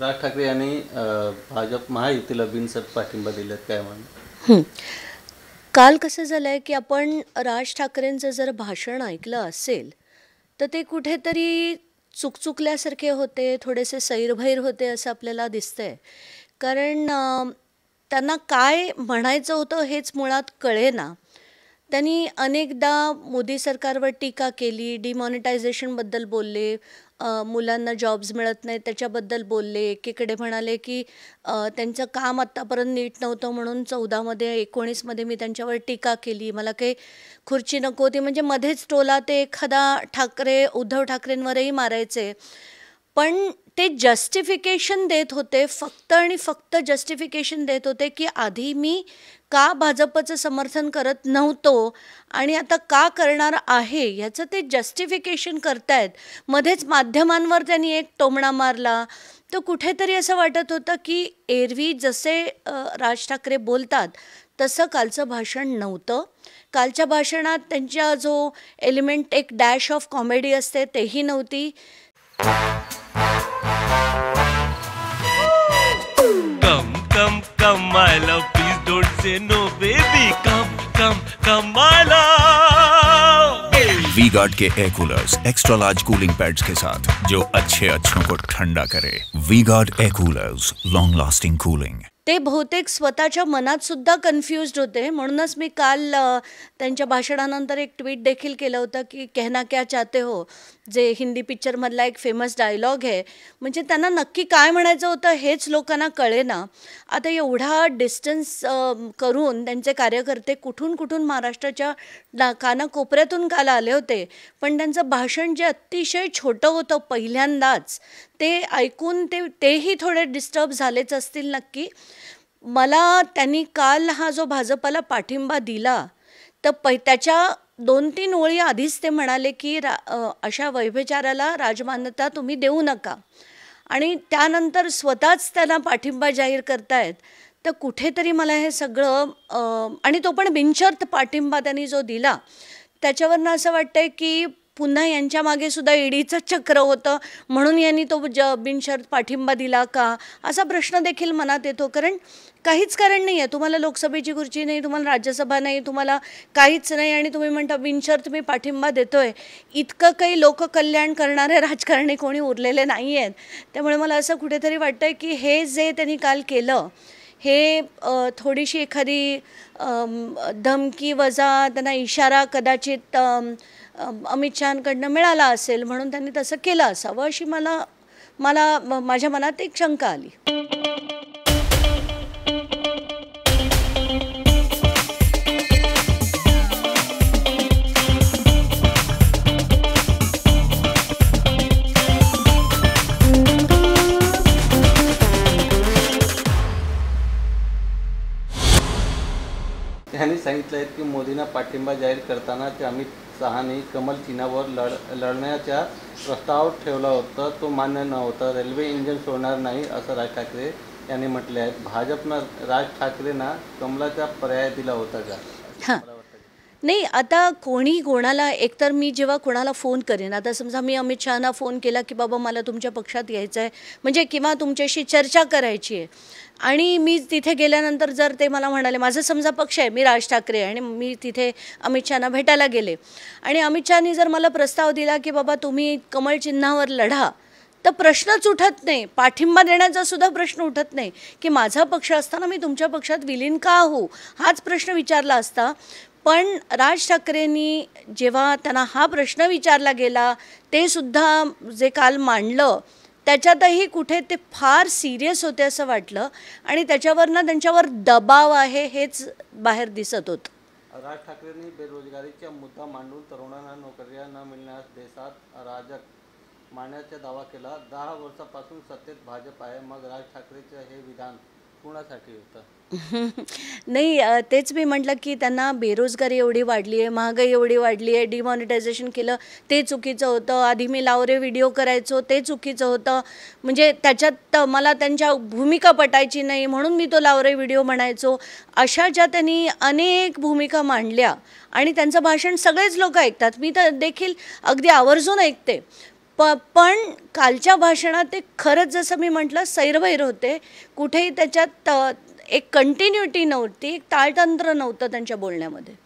राज ठाकरे यांनी भाजप महायुतीला बिनसत पाठिंबा दिला काय म्हणून काल कसं झालं आहे की आपण राज ठाकरेंचं जर भाषण ऐकलं असेल तर ते कुठेतरी चुकचुकल्यासारखे होते थोडेसे सैरभैर होते असं आपल्याला दिसतंय कारण त्यांना काय म्हणायचं होतं हेच मुळात कळेना त्यांनी अनेकदा मोदी सरकारवर टीका केली डिमॉनिटायझेशनबद्दल बोलले मुलांना जॉब्स मिळत नाहीत त्याच्याबद्दल बोलले एकीकडे म्हणाले की त्यांचं काम आत्तापर्यंत नीट नव्हतं म्हणून चौदामध्ये एकोणीसमध्ये मी त्यांच्यावर टीका केली मला काही खुर्ची नको ती म्हणजे मध्येच टोला ते एखादा ठाकरे उद्धव ठाकरेंवरही मारायचे पण ते जस्टिफिकेशन देत होते फक्त आणि फक्त जस्टिफिकेशन देत होते की आधी मी का भाजपचं समर्थन करत नव्हतो आणि आता का करणार आहे याचं ते जस्टिफिकेशन करतायत मध्येच माध्यमांवर त्यांनी एक टोमणा मारला तर कुठेतरी असं वाटत होतं की एरवी जसे राज ठाकरे बोलतात तसं कालचं भाषण नव्हतं कालच्या भाषणात त्यांच्या जो एलिमेंट एक डॅश ऑफ कॉमेडी असते तेही नव्हती come come come I love don't say no, baby. Come, come, come, my love. V guard के air coolers extra large cooling pads के साथ जो अच्छे अच्छों को ठंडा करे V guard air coolers long lasting cooling ते बहुतेक स्वतःच्या मनात सुद्धा कन्फ्युज होते म्हणूनच मी काल त्यांच्या भाषणानंतर एक ट्विट देखील केलं होतं की कहना क्या चाहते हो जे हिंदी पिक्चरमधला एक फेमस डायलॉग आहे म्हणजे त्यांना नक्की काय म्हणायचं होतं हेच लोकांना ना आता एवढा डिस्टन्स करून त्यांचे कार्यकर्ते कुठून कुठून महाराष्ट्राच्या कानाकोपऱ्यातून काल आले होते पण त्यांचं भाषण जे अतिशय छोटं होतं पहिल्यांदाच ते ऐकून ते तेही थोडे डिस्टर्ब झालेच असतील नक्की मला त्यांनी काल हा जो भाजपाला पाठिंबा दिला तर पै त्याच्या दोन तीन ओळी आधीच ते म्हणाले की रा अशा वैभचाराला राजमान्यता तुम्ही देऊ नका आणि त्यानंतर स्वतःच त्याला पाठिंबा जाहीर करतायत तर कुठेतरी मला हे सगळं आणि तो पण बिनशर्त पाठिंबा त्यांनी जो दिला त्याच्यावरनं असं वाटतंय की पुन्हा यांच्या मागे सुद्धा ईडीचं चक्र होतं म्हणून यांनी तो ज बिनशर्त पाठिंबा दिला का असा प्रश्न देखील मनात येतो कारण काहीच कारण नाही आहे तुम्हाला लोकसभेची खुर्ची नाही तुम्हाला राज्यसभा नाही तुम्हाला काहीच नाही आणि तुम्ही म्हणता बिनशर्त तुम्ही पाठिंबा देतोय इतकं काही लोककल्याण करणारे राजकारणी कोणी उरलेले नाही आहेत त्यामुळे मला असं कुठेतरी वाटतं आहे की हे जे त्यांनी काल केलं हे थोडीशी एखादी धमकी वजा त्यांना इशारा कदाचित अमित शहाकडनं मिळाला असेल म्हणून त्यांनी तसं केलं असावं अशी मला मला माझ्या मनात एक शंका आली सांगितलं आहे की मोदींना पाठिंबा जाहीर करतानाच अमित शहाने कमल चिन्हावर लढ लढण्याचा प्रस्ताव ठेवला होता तो मान्य नव्हता रेल्वे इंजन सोडणार नाही असं राज ठाकरे यांनी म्हटले आहे भाजपनं राज ठाकरेंना कमलाचा पर्याय दिला होता का नाही आता कोणी कोणाला एकतर मी जेव्हा कोणाला फोन करेन आता समजा मी अमित शहाना फोन केला की बाबा मला तुमच्या पक्षात यायचं आहे म्हणजे किंवा तुमच्याशी चर्चा करायची आहे आणि मी तिथे गेल्यानंतर जर ते मला म्हणाले माझा समजा पक्ष आहे मी राज ठाकरे आणि मी तिथे अमित शहाना भेटायला गेले आणि अमित शहानी जर मला प्रस्ताव दिला की बाबा तुम्ही कमल चिन्हावर लढा तर प्रश्नच उठत नाही पाठिंबा देण्याचा सुद्धा प्रश्न उठत नाही की माझा पक्ष असताना मी तुमच्या पक्षात विलीन का हो हाच प्रश्न विचारला असता पण राज ठाकरेंनी जेव्हा त्यांना हा प्रश्न विचारला गेला ते सुद्धा जे काल मांडलं त्याच्यातही कुठे ते फार सिरियस होते असं वाटलं आणि त्याच्यावरनं त्यांच्यावर दबाव आहे हेच बाहेर दिसत होतं राज ठाकरेंनी बेरोजगारीचा मुद्दा मांडून तरुणांना नोकऱ्या न मिळण्यास देशात अराजक मांडण्याचा दावा केला दहा वर्षापासून सत्तेत भाजप आहे मग राज ठाकरेचं हे विधान नाही तेच मी म्हटलं की त्यांना बेरोजगारी एवढी वाढली आहे महागाई एवढी वाढली आहे डिमॉनिटायझेशन केलं ते चुकीचं होतं आधी मी लावरे व्हिडिओ करायचो ते चुकीचं होतं म्हणजे त्याच्यात मला त्यांच्या भूमिका पटायची नाही म्हणून मी तो लावरे व्हिडिओ म्हणायचो अशा ज्या त्यांनी अनेक भूमिका मांडल्या आणि त्यांचं भाषण सगळेच लोक ऐकतात मी तर देखील अगदी आवर्जून ऐकते प पण कालच्या भाषणात ते खरंच जसं मी म्हटलं सैरवैर होते कुठेही त्याच्यात एक कंटिन्युटी नव्हती एक ताळतंत्र नव्हतं त्यांच्या बोलण्यामध्ये